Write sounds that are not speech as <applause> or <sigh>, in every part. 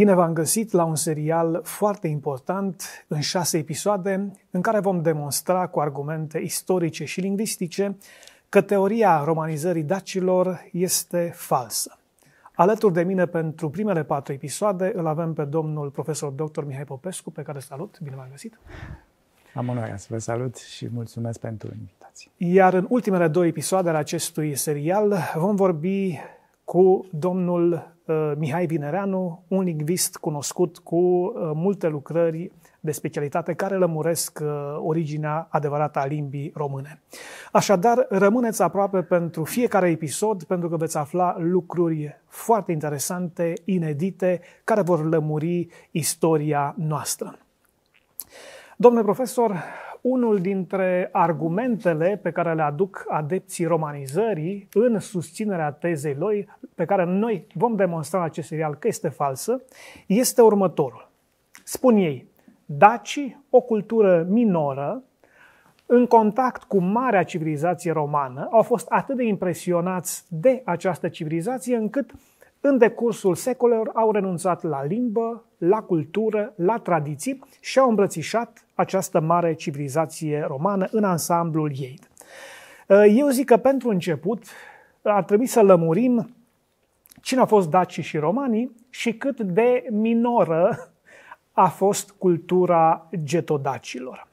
Bine v-am găsit la un serial foarte important în șase episoade în care vom demonstra cu argumente istorice și lingvistice că teoria romanizării dacilor este falsă. Alături de mine pentru primele patru episoade îl avem pe domnul profesor dr. Mihai Popescu, pe care salut, bine v-am găsit! Am onoarea să vă salut și mulțumesc pentru invitație. Iar în ultimele două episoade ale acestui serial vom vorbi cu domnul Uh, Mihai Vinereanu, un lingvist cunoscut cu uh, multe lucrări de specialitate care lămuresc uh, originea adevărată a limbii române. Așadar, rămâneți aproape pentru fiecare episod, pentru că veți afla lucruri foarte interesante, inedite, care vor lămuri istoria noastră. Domnule profesor, unul dintre argumentele pe care le aduc adepții romanizării în susținerea tezei lor, pe care noi vom demonstra în acest serial că este falsă, este următorul. Spun ei, dacii, o cultură minoră, în contact cu marea civilizație romană, au fost atât de impresionați de această civilizație încât în decursul secolelor au renunțat la limbă, la cultură, la tradiții și au îmbrățișat această mare civilizație romană în ansamblul ei. Uh, eu zic că pentru început uh, ar trebui să lămurim cine au fost dacii și romanii și cât de minoră a fost cultura getodacilor.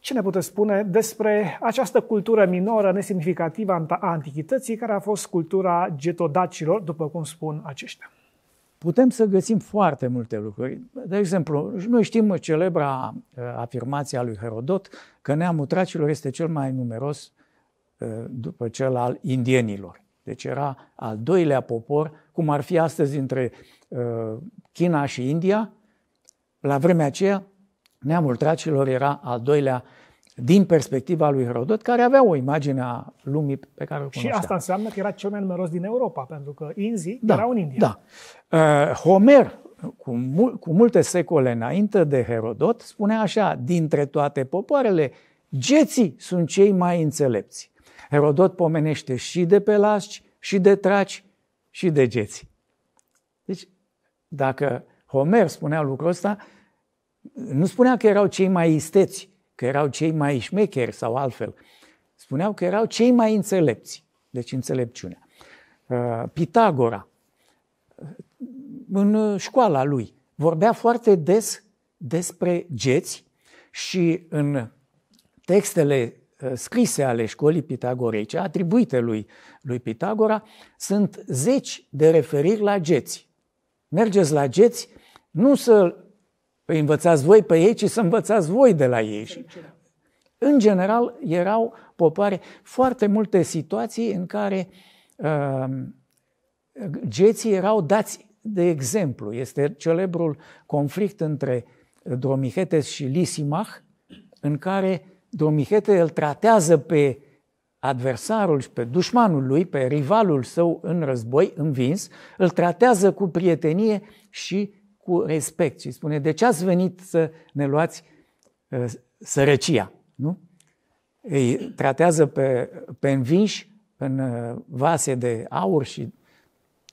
Ce ne puteți spune despre această cultură minoră, nesemnificativă a antichității, care a fost cultura getodacilor, după cum spun aceștia? putem să găsim foarte multe lucruri. De exemplu, noi știm celebra uh, afirmație a lui Herodot că neamul tracilor este cel mai numeros uh, după cel al indienilor. Deci era al doilea popor, cum ar fi astăzi între uh, China și India. La vremea aceea, neamul tracilor era al doilea din perspectiva lui Herodot, care avea o imagine a lumii pe care o cunoștea. Și asta înseamnă că era cel mai numeros din Europa, pentru că Inzi da, era un India. Da. Uh, Homer, cu, mul- cu multe secole înainte de Herodot, spunea așa, dintre toate popoarele, geții sunt cei mai înțelepți. Herodot pomenește și de pelasci, și de traci, și de geții. Deci, dacă Homer spunea lucrul ăsta, nu spunea că erau cei mai isteți, că erau cei mai șmecheri sau altfel, spuneau că erau cei mai înțelepți, deci înțelepciunea. Uh, Pitagora, uh, în școala lui, vorbea foarte des despre geți și în textele uh, scrise ale școlii pitagorice, atribuite lui, lui Pitagora, sunt zeci de referiri la geți. Mergeți la geți, nu să Păi învățați voi pe ei, ci să învățați voi de la ei. Și, în general, erau popoare foarte multe situații în care uh, geții erau dați de exemplu. Este celebrul conflict între Dromihetes și Lisimach, în care Dromihete îl tratează pe adversarul și pe dușmanul lui, pe rivalul său în război, învins, îl tratează cu prietenie și cu respect și spune, de ce ați venit să ne luați uh, sărăcia? Nu? Îi tratează pe, pe învinși în uh, vase de aur și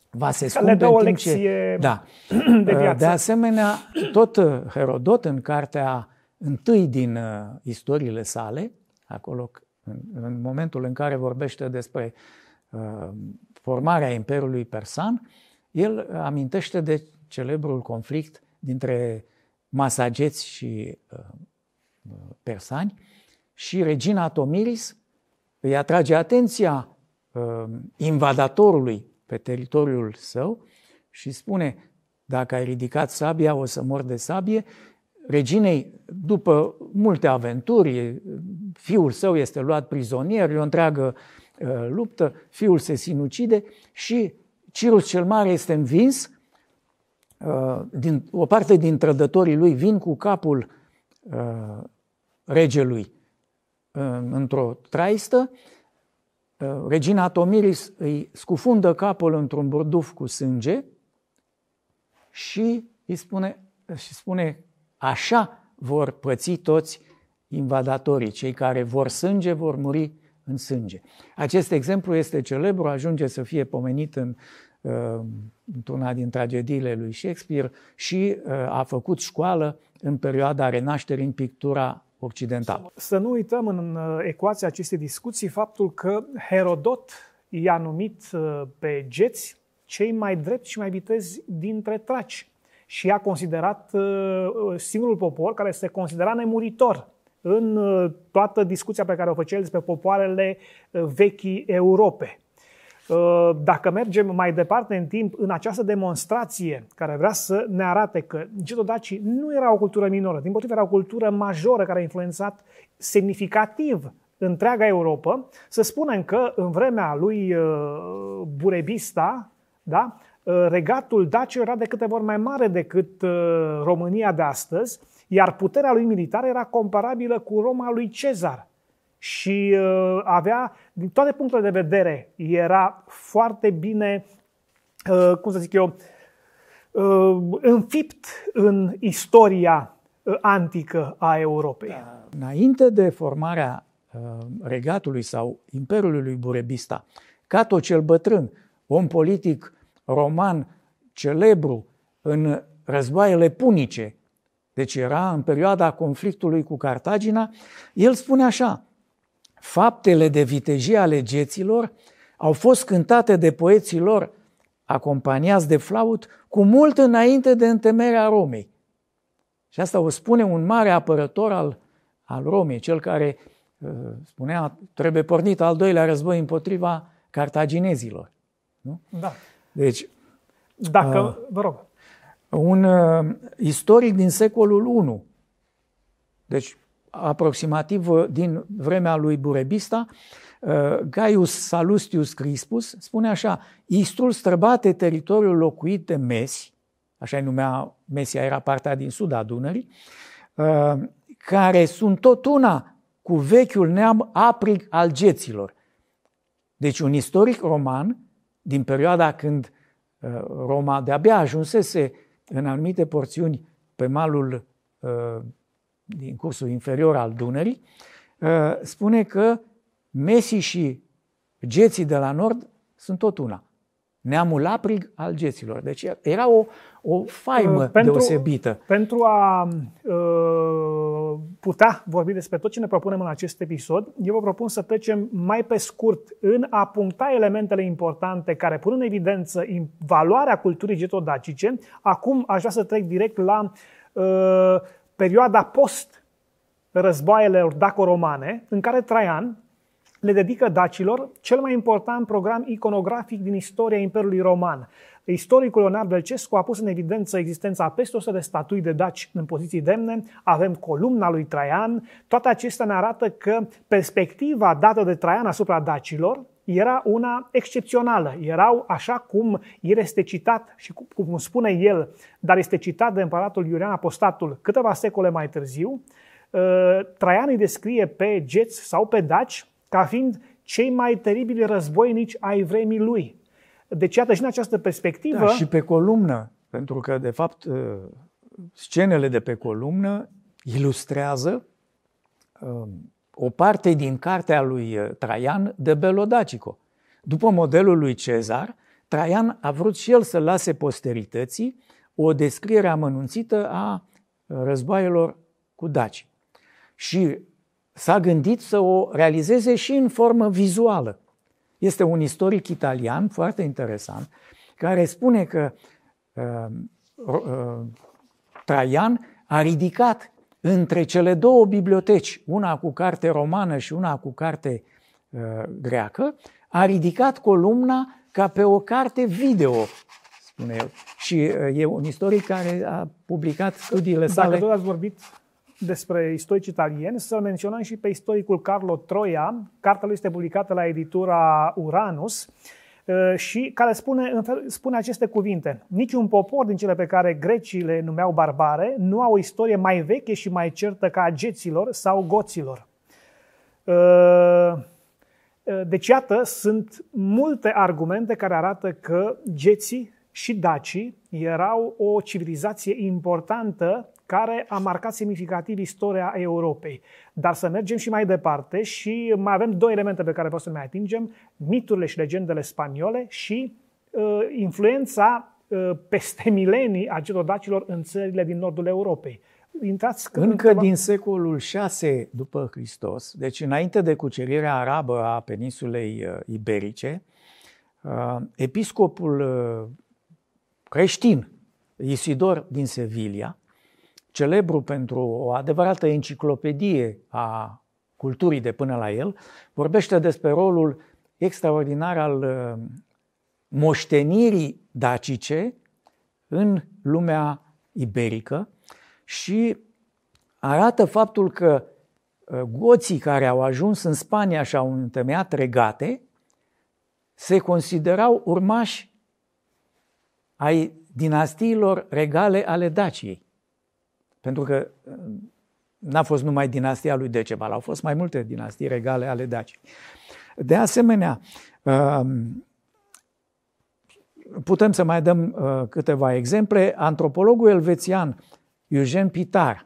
vase scumpe. Le dă o lecție ce... <clears throat> da. de viață. Uh, de asemenea, tot Herodot în cartea întâi din istoriile sale, acolo în, în momentul în care vorbește despre formarea Imperiului Persan, el amintește de celebrul conflict dintre masageți și uh, persani și regina Tomiris îi atrage atenția uh, invadatorului pe teritoriul său și spune, dacă ai ridicat sabia, o să mor de sabie. Reginei, după multe aventuri, fiul său este luat prizonier, e o întreagă uh, luptă, fiul se sinucide și Cirus cel Mare este învins Uh, din, o parte din trădătorii lui vin cu capul uh, regelui uh, într-o traistă, uh, regina Tomiris îi scufundă capul într-un burduf cu sânge și îi spune, și spune așa vor păți toți invadatorii, cei care vor sânge vor muri în sânge. Acest exemplu este celebru, ajunge să fie pomenit în uh, Uh, într-una din tragediile lui Shakespeare și uh, a făcut școală în perioada renașterii în pictura occidentală. Să nu uităm în uh, ecuația acestei discuții faptul că Herodot i-a numit pe geți cei mai drepți și mai vitezi dintre traci și a considerat singurul popor care se considera nemuritor în toată discuția pe care o făcea el despre popoarele vechii Europe. Uh, dacă mergem mai departe în timp, în această demonstrație care vrea să ne arate că getodacii nu era o cultură minoră, din potrivă era o cultură majoră care a influențat semnificativ întreaga Europa, să spunem că în vremea lui uh, Burebista, da, uh, regatul Daciu era de câteva ori mai mare decât România de astăzi, iar puterea lui militară era comparabilă cu Roma lui Cezar și uh, avea, din toate punctele de vedere, era foarte bine, uh, cum să zic eu, uh, înfipt în istoria uh, antică a Europei. Da. Înainte de formarea uh, regatului sau imperiului lui Burebista, Cato cel bătrân, om politic roman celebru în războaiele punice, deci era în perioada conflictului cu Cartagina, el spune așa, Faptele de vitejie ale geților au fost cântate de poeții lor, acompaniați de flaut, cu mult înainte de întemerea Romei. Și asta o spune un mare apărător al, al Romei, cel care uh, spunea, trebuie pornit al doilea război împotriva cartaginezilor. Nu? Da. Deci, dacă, uh, vă rog. Un uh, istoric din secolul I, deci aproximativ uh, din vremea lui Burebista, uh, Gaius Salustius Crispus spune așa, Istrul străbate teritoriul locuit de Mesi, așa numea Mesia, era partea din sud a Dunării, uh, care sunt tot una cu vechiul neam aprig al geților. Deci un istoric roman, din perioada când Roma de-abia ajunsese în anumite porțiuni pe malul din cursul inferior al Dunării, uh, spune că Messi și geții de la nord sunt tot una. Neamul aprig al geților. Deci era o, o faimă uh, pentru, deosebită. Pentru a uh, putea vorbi despre tot ce ne propunem în acest episod, eu vă propun să trecem mai pe scurt în a puncta elementele importante care pun în evidență valoarea culturii getodacice. Acum aș vrea să trec direct la uh, perioada post războaiele dacoromane, în care Traian le dedică dacilor cel mai important program iconografic din istoria Imperiului Roman, Istoricul Leonard Belcescu a pus în evidență existența a peste 100 de statui de daci în poziții demne, avem columna lui Traian, toate acestea ne arată că perspectiva dată de Traian asupra dacilor era una excepțională. Erau așa cum el este citat și cum spune el, dar este citat de împăratul Iurian Apostatul câteva secole mai târziu, uh, Traian îi descrie pe geți sau pe daci ca fiind cei mai teribili războinici ai vremii lui. Deci, iată, și în această perspectivă... Da, și pe columnă, pentru că, de fapt, uh, scenele de pe columnă ilustrează um, o parte din cartea lui uh, Traian de Belodacico. După modelul lui Cezar, Traian a vrut și el să lase posterității o descriere amănunțită a uh, războaielor cu daci. Și s-a gândit să o realizeze și în formă vizuală. Este un istoric italian foarte interesant care spune că uh, uh, Traian a ridicat între cele două biblioteci, una cu carte romană și una cu carte uh, greacă, a ridicat columna ca pe o carte video, spune el. Și uh, e un istoric care a publicat studiile sale. Dacă tot ați vorbit despre istoric italieni, să-l menționăm și pe istoricul Carlo Troia. Cartea lui este publicată la editura Uranus uh, și care spune, spune aceste cuvinte. Niciun popor din cele pe care grecii le numeau barbare nu au o istorie mai veche și mai certă ca a geților sau goților. Uh, uh, deci, iată, sunt multe argumente care arată că geții și dacii erau o civilizație importantă care a marcat semnificativ istoria Europei. Dar să mergem și mai departe și mai avem două elemente pe care vreau să le mai atingem, miturile și legendele spaniole și uh, influența uh, peste milenii a dacilor în țările din nordul Europei. Intrați Încă din secolul 6 după Hristos, deci înainte de cucerirea arabă a peninsulei uh, iberice, uh, episcopul uh, creștin Isidor din Sevilla, celebru pentru o adevărată enciclopedie a culturii de până la el, vorbește despre rolul extraordinar al uh, moștenirii dacice în lumea iberică și arată faptul că uh, goții care au ajuns în Spania și au întemeiat regate se considerau urmași ai dinastiilor regale ale Daciei. Pentru că uh, n-a fost numai dinastia lui Decebal, au fost mai multe dinastii regale ale Dacii. De asemenea, um, putem să mai dăm uh, câteva exemple. Antropologul elvețian Eugen Pitar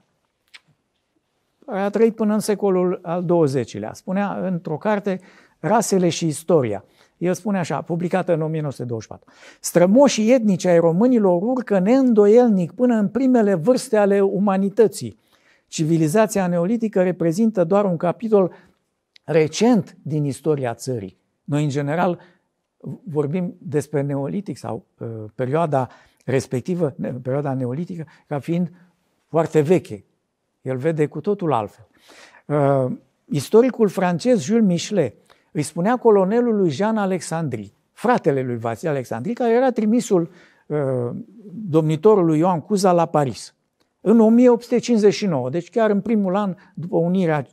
a trăit până în secolul al XX-lea. Spunea într-o carte Rasele și istoria – el spune așa, publicată în 1924. Strămoșii etnici ai românilor urcă neîndoielnic până în primele vârste ale umanității. Civilizația neolitică reprezintă doar un capitol recent din istoria țării. Noi, în general, vorbim despre neolitic sau uh, perioada respectivă, ne, perioada neolitică, ca fiind foarte veche. El vede cu totul altfel. Uh, istoricul francez Jules Michelet îi spunea colonelului Jean Alexandri, fratele lui Vasile Alexandri, care era trimisul uh, domnitorului Ioan Cuza la Paris. În 1859, deci chiar în primul an după unirea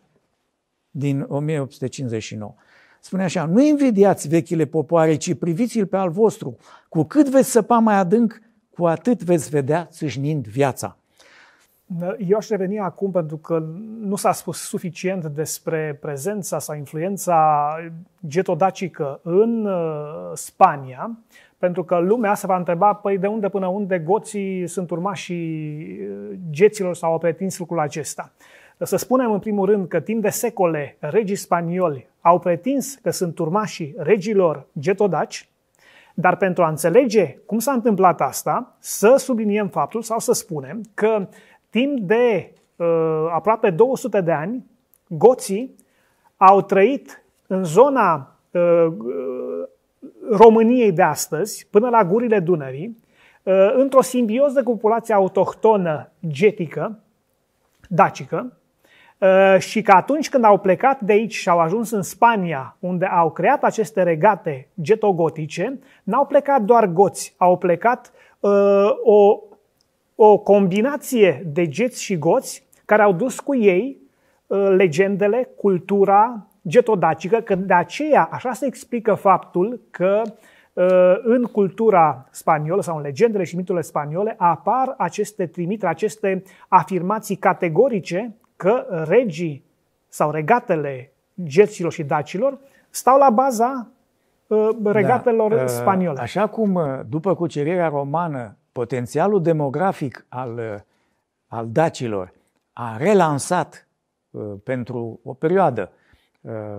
din 1859. Spune așa, nu invidiați vechile popoare, ci priviți-l pe al vostru. Cu cât veți săpa mai adânc, cu atât veți vedea țâșnind viața. Eu aș reveni acum pentru că nu s-a spus suficient despre prezența sau influența getodacică în uh, Spania, pentru că lumea se va întreba, păi de unde până unde goții sunt urmașii uh, geților sau au pretins lucrul acesta. Să spunem în primul rând că timp de secole regii spanioli au pretins că sunt urmașii regilor getodaci, dar pentru a înțelege cum s-a întâmplat asta, să subliniem faptul sau să spunem că Timp de uh, aproape 200 de ani, goții au trăit în zona uh, uh, României de astăzi, până la gurile Dunării, uh, într-o simbioză cu populația autohtonă getică, dacică, uh, și că atunci când au plecat de aici și au ajuns în Spania, unde au creat aceste regate getogotice, n-au plecat doar goți, au plecat uh, o o combinație de geți și goți care au dus cu ei uh, legendele, cultura getodacică, că de aceea așa se explică faptul că uh, în cultura spaniolă sau în legendele și miturile spaniole apar aceste trimiteri, aceste afirmații categorice că regii sau regatele geților și dacilor stau la baza uh, da, regatelor da, spaniole. Așa cum după cucerirea romană potențialul demografic al, eh, al dacilor a relansat eh, pentru o perioadă eh,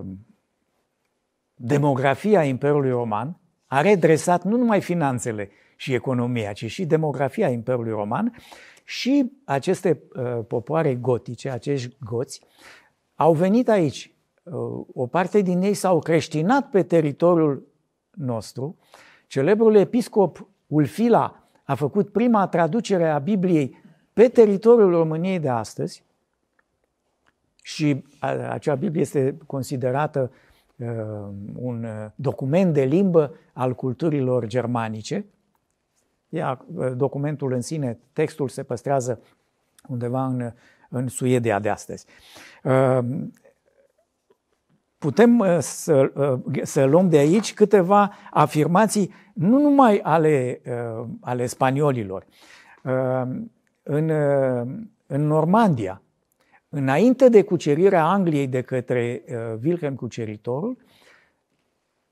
demografia Imperiului Roman, a redresat nu numai finanțele și economia, ci și demografia Imperiului Roman și aceste popoare gotice, acești goți, au venit aici. O parte din ei s-au creștinat pe teritoriul nostru. Celebrul episcop Ulfila a făcut prima traducere a Bibliei pe teritoriul României de astăzi și acea Biblie este considerată uh, un uh, document de limbă al culturilor germanice. Ea, uh, documentul în sine, textul se păstrează undeva în, în Suedia de astăzi. Uh, putem uh, să, uh, să luăm de aici câteva afirmații, nu numai ale, uh, ale spaniolilor. În, în Normandia, înainte de cucerirea Angliei de către Wilhelm Cuceritorul,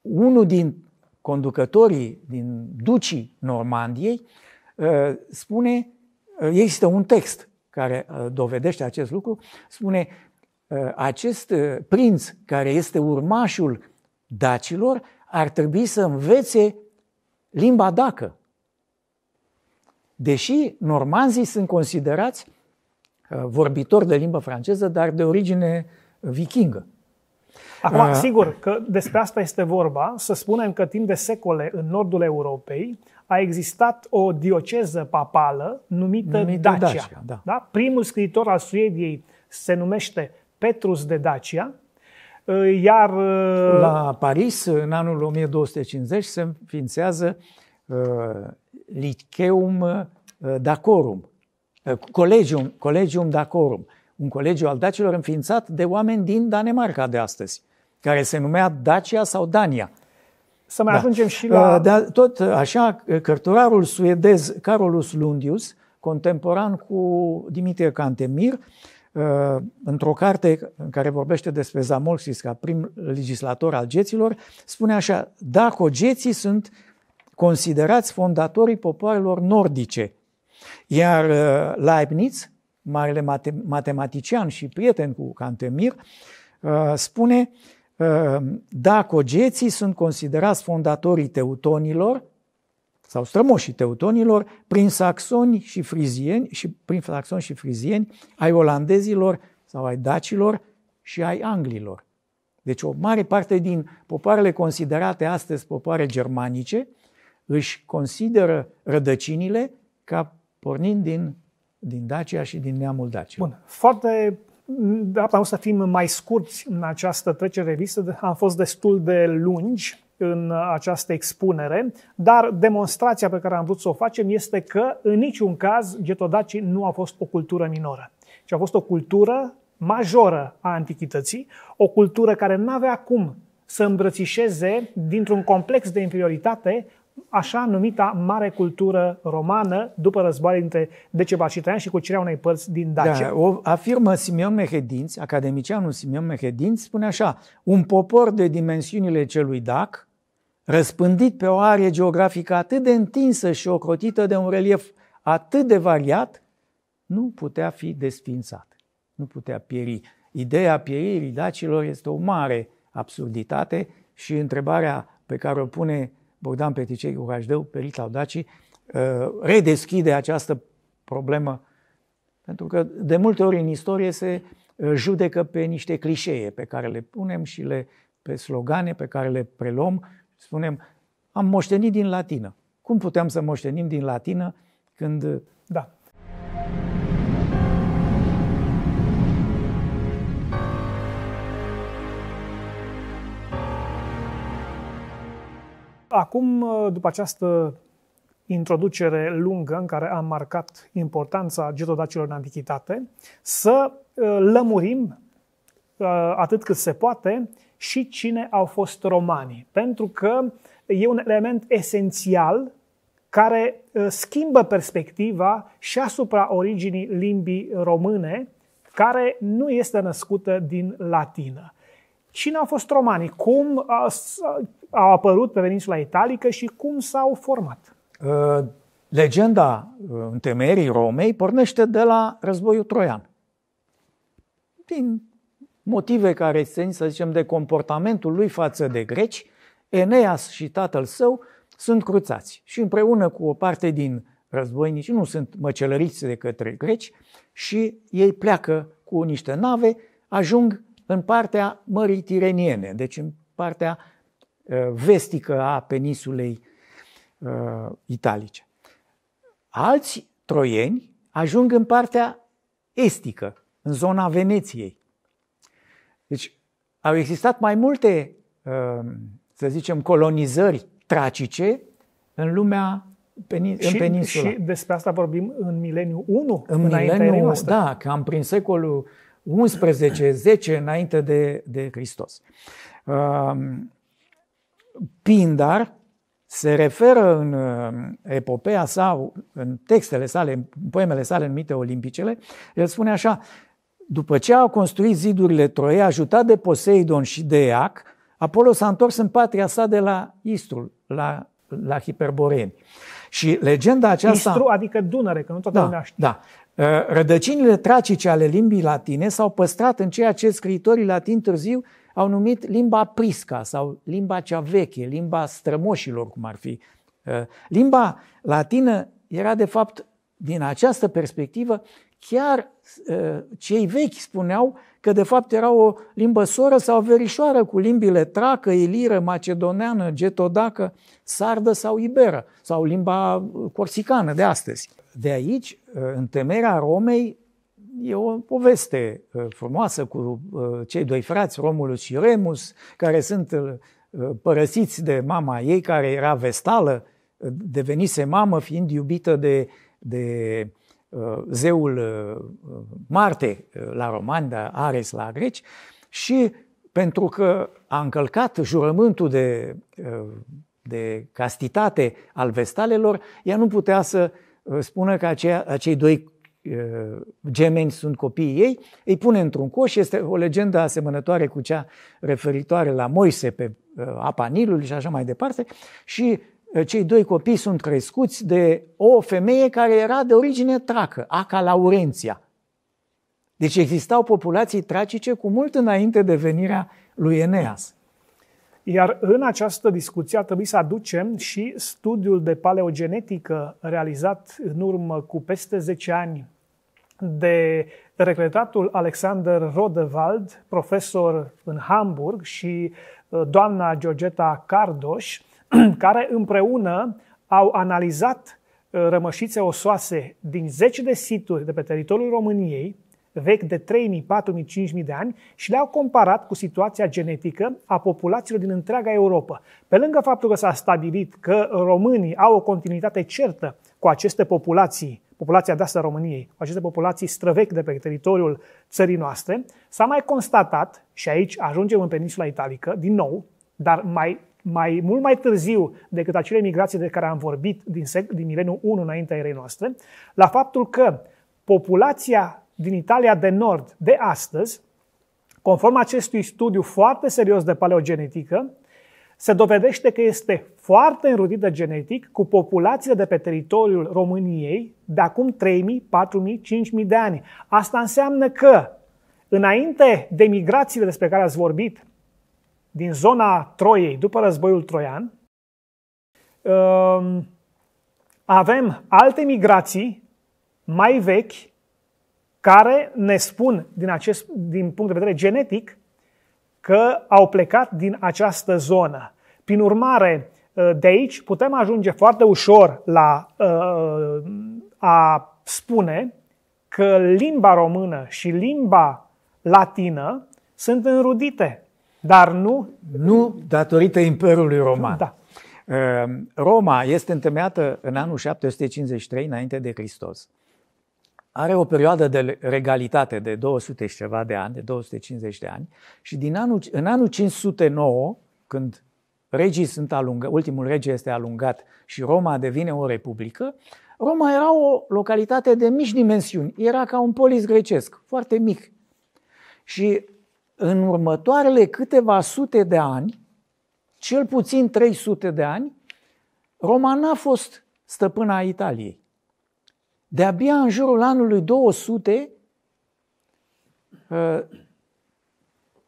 unul din conducătorii, din ducii Normandiei, spune, există un text care dovedește acest lucru, spune Ă, acest ă, prinț, care este urmașul dacilor, ar trebui să învețe limba dacă. Deși normanzii sunt considerați ă, vorbitori de limbă franceză, dar de origine vikingă. Acum, sigur că despre asta este vorba. Să spunem că timp de secole în nordul Europei a existat o dioceză papală numită, numită Dacia. Dacia da. Da? Primul scriitor al Suediei se numește Petrus de Dacia, uh, iar... Uh, la Paris, în anul 1250, se înființează uh, Liceum uh, Dacorum, uh, Collegium, Dacorum, un colegiu al dacilor înființat de oameni din Danemarca de astăzi, care se numea Dacia sau Dania. Să mai da. ajungem și la... Da, tot așa, cărturarul suedez Carolus Lundius, contemporan cu Dimitrie Cantemir, Uh, într-o carte în care vorbește despre Zamolxis ca prim legislator al geților, spune așa, dacă geții sunt considerați fondatorii popoarelor nordice, iar uh, Leibniz, marele matematician și prieten cu Cantemir, uh, spune, dacă geții sunt considerați fondatorii teutonilor, sau strămoșii teutonilor, prin saxoni și frizieni și prin saxoni și frizieni ai olandezilor sau ai dacilor și ai anglilor. Deci o mare parte din popoarele considerate astăzi popoare germanice își consideră rădăcinile ca pornind din, din Dacia și din neamul Dacia. Bun, foarte Da, o să fim mai scurți în această trecere revistă, am fost destul de lungi în această expunere, dar demonstrația pe care am vrut să o facem este că în niciun caz getodacii nu a fost o cultură minoră, ci a fost o cultură majoră a antichității, o cultură care nu avea cum să îmbrățișeze dintr-un complex de inferioritate așa numita mare cultură romană după războaie dintre Decebacitraian și cucerirea unei părți din da, Dacia. Da, o afirmă Simeon Mehedinț, academicianul Simeon Mehedinț, spune așa, un popor de dimensiunile celui Dac, răspândit pe o arie geografică atât de întinsă și ocrotită de un relief atât de variat, nu putea fi desfințat, nu putea pieri. Ideea pieririi dacilor este o mare absurditate și întrebarea pe care o pune Bogdan Peticei cu perit la Laudaci, uh, redeschide această problemă. Pentru că de multe ori în istorie se uh, judecă pe niște clișee pe care le punem și le pe slogane pe care le preluăm, spunem, am moștenit din latină. Cum puteam să moștenim din latină când da. Acum, uh, după această introducere lungă în care am marcat importanța getodacilor în antichitate, să uh, lămurim uh, atât cât se poate și cine au fost romanii. Pentru că e un element esențial care schimbă perspectiva și asupra originii limbii române, care nu este născută din latină. Cine au fost romanii? Cum au apărut pe peninsula italică și cum s-au format? Uh, legenda uh, întemeierii Romei pornește de la războiul troian. Din motive care țin, să zicem, de comportamentul lui față de greci, Eneas și tatăl său sunt cruțați și împreună cu o parte din războinici, nu sunt măcelăriți de către greci și ei pleacă cu niște nave, ajung în partea Mării Tireniene, deci în partea uh, vestică a peninsulei uh, italice. Alți troieni ajung în partea estică, în zona Veneției. Deci au existat mai multe, uh, să zicem, colonizări tracice în lumea penin- și, în peninsulă. Și despre asta vorbim în mileniu 1, în mileniu, da, cam prin secolul 11-10 înainte de, de Hristos. Um, Pindar se referă în um, epopeea sa, în textele sale, în poemele sale numite Olimpicele, el spune așa, după ce au construit zidurile Troiei, ajutat de Poseidon și de Iac, Apollo s-a întors în patria sa de la Istrul, la, la Hiperboreni. Și legenda aceasta... Istru, adică Dunăre, că nu toată da, lumea știe. Da. Ă, rădăcinile tracice ale limbii latine s-au păstrat în ceea ce scriitorii latini târziu au numit limba prisca sau limba cea veche, limba strămoșilor, cum ar fi. Ă, limba latină era, de fapt, din această perspectivă, chiar ă, cei vechi spuneau că de fapt era o limbă soră sau verișoară cu limbile tracă, iliră, macedoneană, getodacă, sardă sau iberă, sau limba ă, corsicană de astăzi. De aici, ă, în temerea Romei, e o poveste frumoasă cu cei doi frați, Romulus și Remus, care sunt părăsiți de mama ei, care era vestală, devenise mamă fiind iubită de uh, de uh, zeul uh, Marte uh, la romani, dar Ares la greci, și pentru că a încălcat jurământul de, de castitate al vestalelor, ea nu putea să spună că aceia, acei doi gemeni sunt copiii ei, îi pune într-un coș, este o legendă asemănătoare cu cea referitoare la Moise pe apa Nilului și așa mai departe, și Eh, cei doi copii sunt crescuți de o femeie care era de origine tracă, Aca Laurenția. Deci existau populații tracice cu mult înainte de venirea lui Eneas. Iar în această discuție ar trebui să aducem și studiul de paleogenetică realizat în urmă cu peste 10 ani de regretatul Alexander Rodewald, profesor în Hamburg, și eh, doamna Georgeta Cardoș, <clears throat> care împreună au analizat uh, rămășițe osoase din zeci de situri de pe teritoriul României, vechi de 3.000, 4.000, 5.000 de ani și le-au comparat cu situația genetică a populațiilor din întreaga Europa. Pe lângă faptul că s-a stabilit că românii au o continuitate certă cu aceste populații, populația de asta României, cu aceste populații străvechi de pe teritoriul țării noastre, s-a mai constatat, și aici ajungem în peninsula italică, din nou, dar mai mai, mult mai târziu decât acele migrații de care am vorbit din, sec, din mileniul 1 înaintea erei noastre, la faptul că populația din Italia de Nord de astăzi, conform acestui studiu foarte serios de paleogenetică, se dovedește că este foarte înrudită genetic cu populațiile de pe teritoriul României de acum 3.000, 4.000, 5.000 de ani. Asta înseamnă că, înainte de migrațiile despre care ați vorbit, din zona Troiei, după războiul troian, um, avem alte migrații mai vechi care ne spun, din, acest, din punct de vedere genetic, că au plecat din această zonă. Prin urmare, uh, de aici putem ajunge foarte ușor la uh, a spune că limba română și limba latină sunt înrudite dar nu... Nu datorită Imperiului Roman. Da. Ehm, Roma este întemeiată în anul 753 înainte de Hristos. Are o perioadă de regalitate de 200 și ceva de ani, de 250 de ani și din anul, în anul 509, când regii sunt alungă, ultimul rege este alungat și Roma devine o republică, Roma era o localitate de mici dimensiuni, era ca un polis grecesc, foarte mic. Și în următoarele câteva sute de ani, cel puțin 300 de ani, Roma n-a fost stăpâna Italiei. De-abia în jurul anului 200, uh,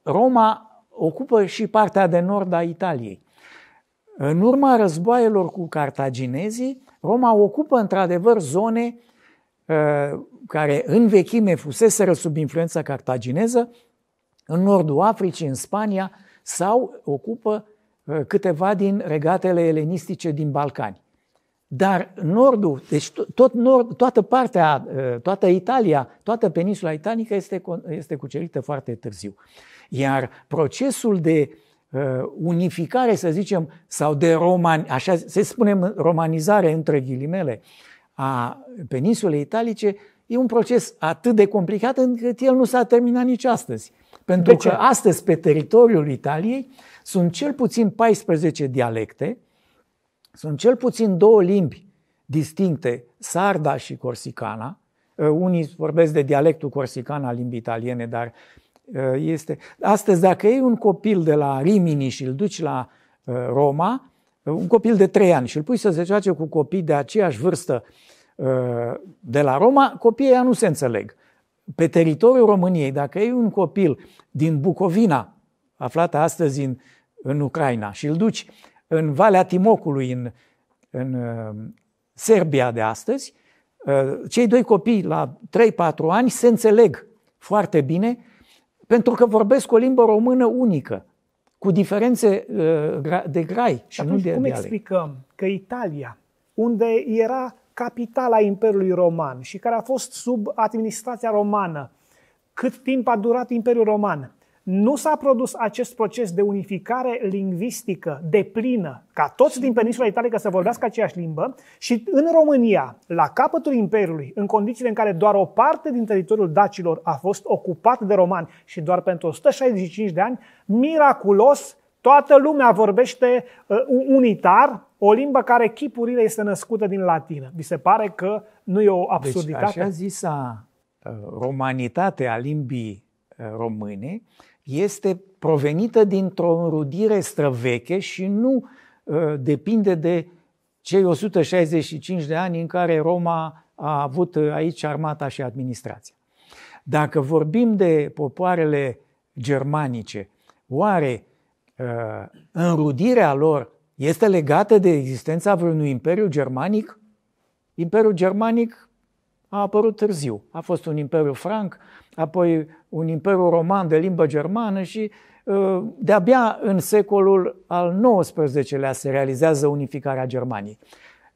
Roma ocupă și partea de nord a Italiei. În urma războaielor cu cartaginezii, Roma ocupă într-adevăr zone uh, care în vechime fuseseră sub influența cartagineză, în nordul Africii, în Spania, sau ocupă uh, câteva din regatele elenistice din Balcani. Dar nordul, deci tot nord, toată partea, uh, toată Italia, toată peninsula italică este, este cucerită foarte târziu. Iar procesul de uh, unificare, să zicem, sau de roman, așa se spune romanizare între ghilimele, a peninsulei italice e un proces atât de complicat încât el nu s-a terminat nici astăzi. Pentru de ce? că astăzi, pe teritoriul Italiei, sunt cel puțin 14 dialecte, sunt cel puțin două limbi distincte, sarda și corsicana. Uh, unii vorbesc de dialectul corsican al limbii italiene, dar uh, este... Astăzi, dacă e un copil de la Rimini și îl duci la uh, Roma, un copil de trei ani și îl pui să se joace cu copii de aceeași vârstă de la Roma, copiii ăia nu se înțeleg. Pe teritoriul României, dacă e un copil din Bucovina, aflată astăzi în, în Ucraina, și îl duci în Valea Timocului, în, în uh, Serbia de astăzi, uh, cei doi copii la 3-4 ani se înțeleg foarte bine pentru că vorbesc o limbă română unică, cu diferențe uh, de grai și Atunci, nu de cum de explicăm că Italia, unde era capitala Imperiului Roman și care a fost sub administrația romană cât timp a durat Imperiul Roman. Nu s-a produs acest proces de unificare lingvistică deplină, ca toți din peninsula italică să vorbească aceeași limbă și în România, la capătul Imperiului, în condițiile în care doar o parte din teritoriul dacilor a fost ocupat de romani și doar pentru 165 de ani, miraculos Toată lumea vorbește uh, unitar, o limbă care chipurile este născută din latină. Vi se pare că nu e o deci, absurditate? Deci, așa zisa uh, romanitate a limbii uh, române este provenită dintr-o înrudire străveche și nu uh, depinde de cei 165 de ani în care Roma a avut uh, aici armata și administrația. Dacă vorbim de popoarele germanice, oare Uh, înrudirea lor este legată de existența vreunui imperiu germanic? Imperiul germanic a apărut târziu. A fost un imperiu franc, apoi un imperiu roman de limbă germană și uh, de-abia în secolul al XIX-lea se realizează unificarea Germaniei.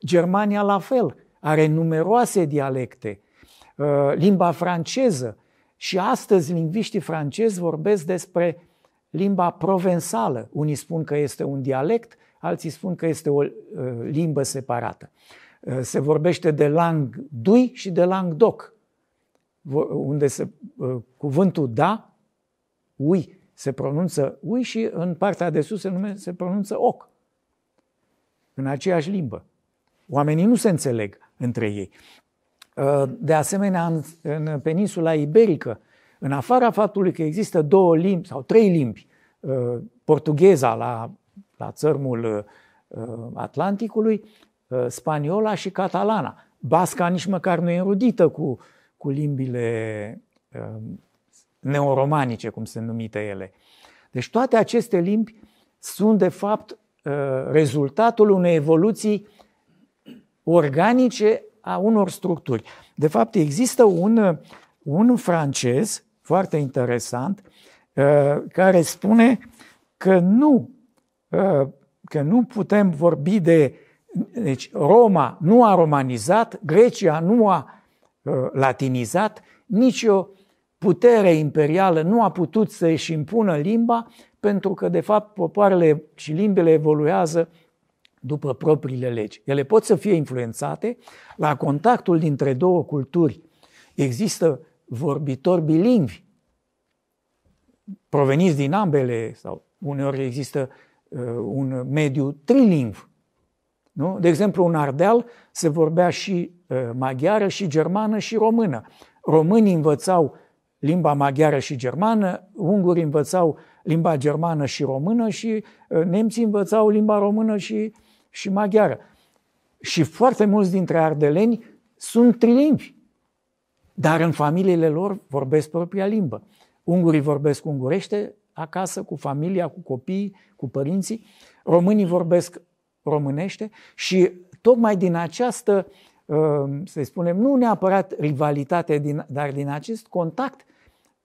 Germania la fel, are numeroase dialecte, uh, limba franceză și astăzi lingviștii francezi vorbesc despre limba provensală. Unii spun că este un dialect, alții spun că este o uh, limbă separată. Uh, se vorbește de Langdui și de Langdoc, unde se, uh, cuvântul da, ui, se pronunță ui și în partea de sus se, nume, se pronunță oc, în aceeași limbă. Oamenii nu se înțeleg între ei. De asemenea, în, în peninsula iberică, în afara faptului că există două limbi sau trei limbi, uh, portugheza la, la țărmul uh, Atlanticului, uh, spaniola și catalana. Basca nici măcar nu e înrudită cu, cu limbile neoromanice, cum sunt numite ele. Deci toate aceste limbi sunt, de fapt, rezultatul unei evoluții organice a unor structuri. De fapt, există un, un francez foarte interesant, uh, care spune că nu, uh, că nu putem vorbi de. Deci, Roma nu a romanizat, Grecia nu a uh, latinizat, nicio putere imperială nu a putut să își impună limba, pentru că, de fapt, popoarele și limbele evoluează după propriile legi. Ele pot să fie influențate la contactul dintre două culturi. Există vorbitori bilingvi, proveniți din ambele, sau uneori există uh, un mediu trilingv. Nu? De exemplu, în Ardeal se vorbea și uh, maghiară, și germană, și română. Românii învățau limba maghiară și germană, ungurii învățau limba germană și română și uh, nemții învățau limba română și, și maghiară. Și foarte mulți dintre ardeleni sunt trilingvi. Dar în familiile lor vorbesc propria limbă. Ungurii vorbesc ungurește acasă, cu familia, cu copiii, cu părinții. Românii vorbesc românește și tocmai din această, uh, să spunem, nu neapărat rivalitate, din, dar din acest contact,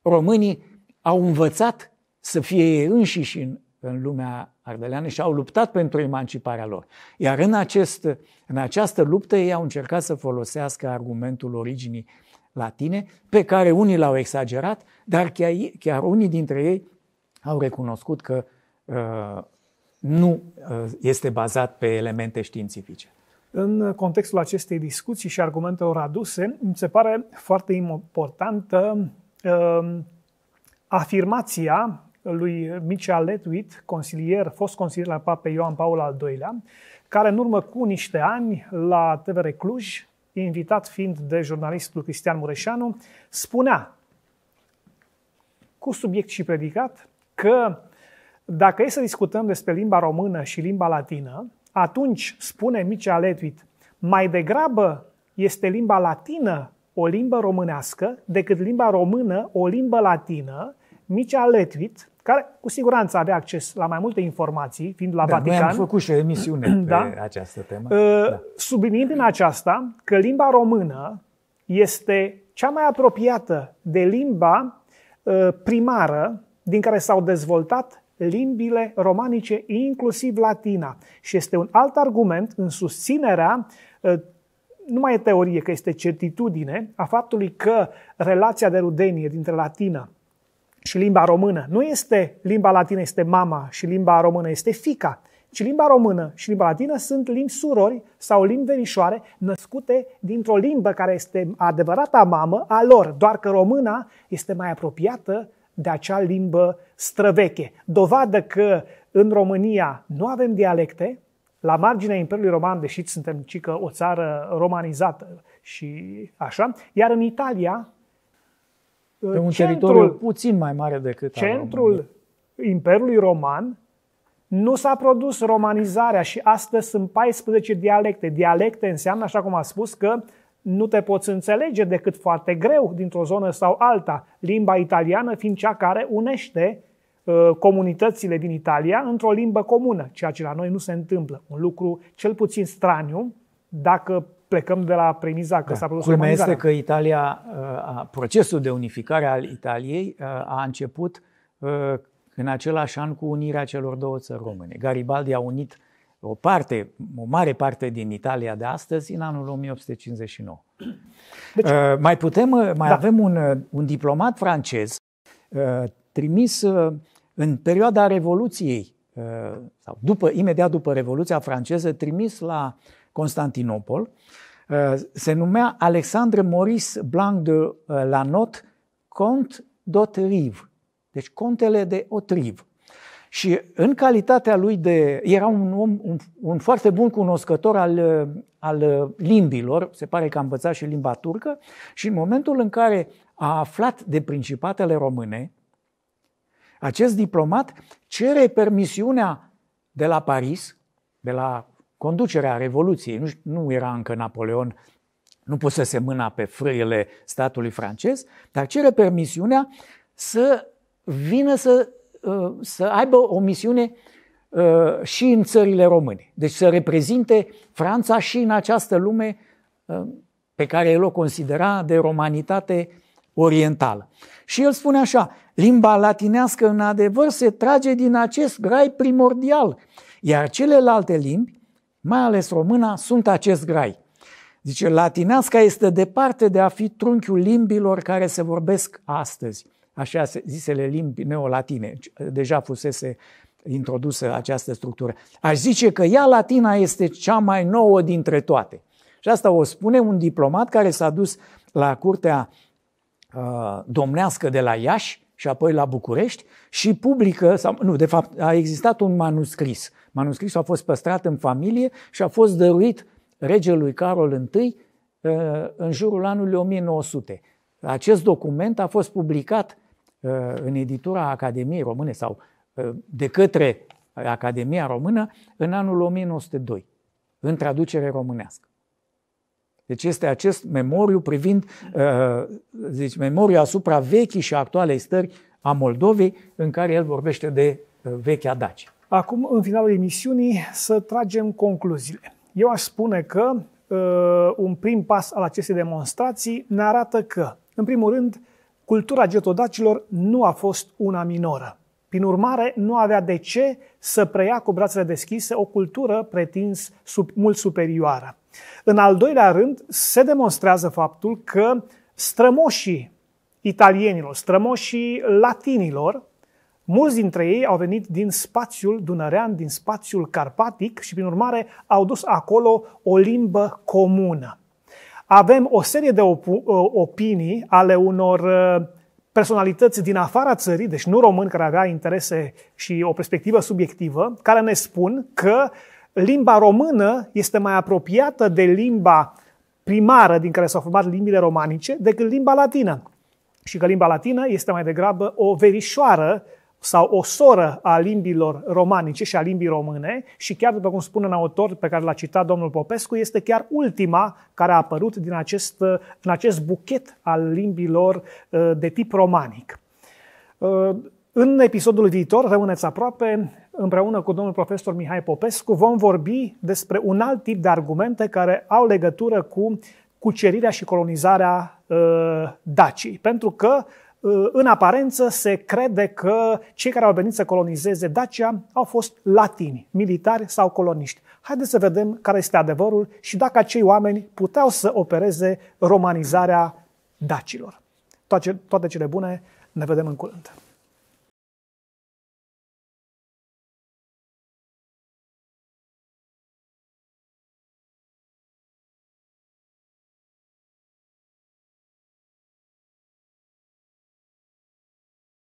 românii au învățat să fie ei înșiși în, în lumea ardeleană și au luptat pentru emanciparea lor. Iar în, acest, în această luptă ei au încercat să folosească argumentul originii uh, la tine, pe care unii l-au exagerat, dar chiar, chiar unii dintre ei au recunoscut că uh, nu uh, este bazat pe elemente științifice. În contextul acestei discuții și argumentelor aduse, mi se pare foarte importantă uh, afirmația lui Michel Letuit, consilier, fost consilier la Pape Ioan Paul al II-lea, care în urmă cu niște ani la TVR Cluj invitat fiind de jurnalistul Cristian Mureșanu, spunea cu subiect și predicat că dacă e să discutăm despre limba română și limba latină, atunci, spune Mice Aletuit, mai degrabă este limba latină o limbă românească decât limba română o limbă latină Mircea Letvit, care cu siguranță avea acces la mai multe informații, fiind la da, Vatican. Noi am făcut și o emisiune <clears throat> pe da? această temă. Uh, da. Subliniind în aceasta că limba română este cea mai apropiată de limba uh, primară din care s-au dezvoltat limbile romanice, inclusiv latina. Și este un alt argument în susținerea uh, nu mai e teorie, că este certitudine a faptului că relația de rudenie dintre latină și limba română nu este limba latină, este mama și limba română este fica, ci limba română și limba latină sunt limbi surori sau limbi verișoare născute dintr-o limbă care este adevărata mamă a lor, doar că româna este mai apropiată de acea limbă străveche. Dovadă că în România nu avem dialecte, la marginea Imperiului Roman, deși suntem cică o țară romanizată și așa, iar în Italia pe un centrul, teritoriu puțin mai mare decât Centrul Imperiului Roman nu s-a produs romanizarea și astăzi sunt 14 dialecte. Dialecte înseamnă, așa cum am spus, că nu te poți înțelege decât foarte greu dintr-o zonă sau alta, limba italiană fiind cea care unește uh, comunitățile din Italia într-o limbă comună, ceea ce la noi nu se întâmplă. Un lucru cel puțin straniu, dacă plecăm de la premiza că da. s-a produs Culmea este că Italia, uh, procesul de unificare al Italiei uh, a început uh, în același an cu unirea celor două țări române. Garibaldi a unit o parte, o mare parte din Italia de astăzi în anul 1859. Deci, mai putem, mai da. avem un, un diplomat francez trimis în perioada Revoluției, sau după, imediat după Revoluția franceză, trimis la uh, Constantinopol, uh, se numea Alexandre Maurice Blanc de uh, la Not, Cont d'Otriv, deci contele de Otriv. Și în calitatea lui de... Era un om, un, un foarte bun cunoscător al, uh, al limbilor, se pare că a învățat și limba turcă, și în momentul în care a aflat de principatele române, acest diplomat cere permisiunea de la Paris, de la conducerea Revoluției, nu, nu era încă Napoleon, nu pusese mâna pe frâiele statului francez, dar cere permisiunea să vină să, uh, să aibă o misiune uh, și în țările române. Deci să reprezinte Franța și în această lume uh, pe care el o considera de romanitate orientală. Și el spune așa, limba latinească în adevăr se trage din acest grai primordial, iar celelalte limbi mai ales româna, sunt acest grai. Zice, latineasca este departe de a fi trunchiul limbilor care se vorbesc astăzi, așa zisele limbi neolatine, deci, deja fusese introdusă această structură. Aș zice că ea latina este cea mai nouă dintre toate. Și asta o spune un diplomat care s-a dus la curtea uh, domnească de la Iași și apoi la București și publică, sau, nu, de fapt a existat un manuscris manuscrisul a fost păstrat în familie și a fost dăruit regelui Carol I uh, în jurul anului 1900. Acest document a fost publicat uh, în editura Academiei Române sau uh, de către Academia Română în anul 1902, în traducere românească. Deci este acest memoriu privind, zici, deci memoriu asupra vechii și actualei stări a Moldovei, în care el vorbește de vechea Dacia. Acum, în finalul emisiunii, să tragem concluziile. Eu aș spune că uh, un prim pas al acestei demonstrații ne arată că, în primul rând, cultura getodacilor nu a fost una minoră. Prin urmare, nu avea de ce să preia cu brațele deschise o cultură pretins sub, mult superioară. În al doilea rând, se demonstrează faptul că strămoșii italienilor, strămoșii latinilor, Mulți dintre ei au venit din spațiul dunărean, din spațiul carpatic și, prin urmare, au dus acolo o limbă comună. Avem o serie de op- opinii ale unor uh, personalități din afara țării, deci nu români care avea interese și o perspectivă subiectivă, care ne spun că limba română este mai apropiată de limba primară din care s-au format limbile romanice decât limba latină. Și că limba latină este mai degrabă o verișoară sau o soră a limbilor romanice și a limbii române și chiar, după cum spune un autor pe care l-a citat domnul Popescu, este chiar ultima care a apărut din acest, din acest buchet al limbilor uh, de tip romanic. Uh, în episodul viitor, rămâneți aproape, împreună cu domnul profesor Mihai Popescu, vom vorbi despre un alt tip de argumente care au legătură cu cucerirea și colonizarea uh, Dacii. Pentru că în aparență se crede că cei care au venit să colonizeze Dacia au fost latini, militari sau coloniști. Haideți să vedem care este adevărul și dacă acei oameni puteau să opereze romanizarea dacilor. Toate, cele bune, ne vedem în curând.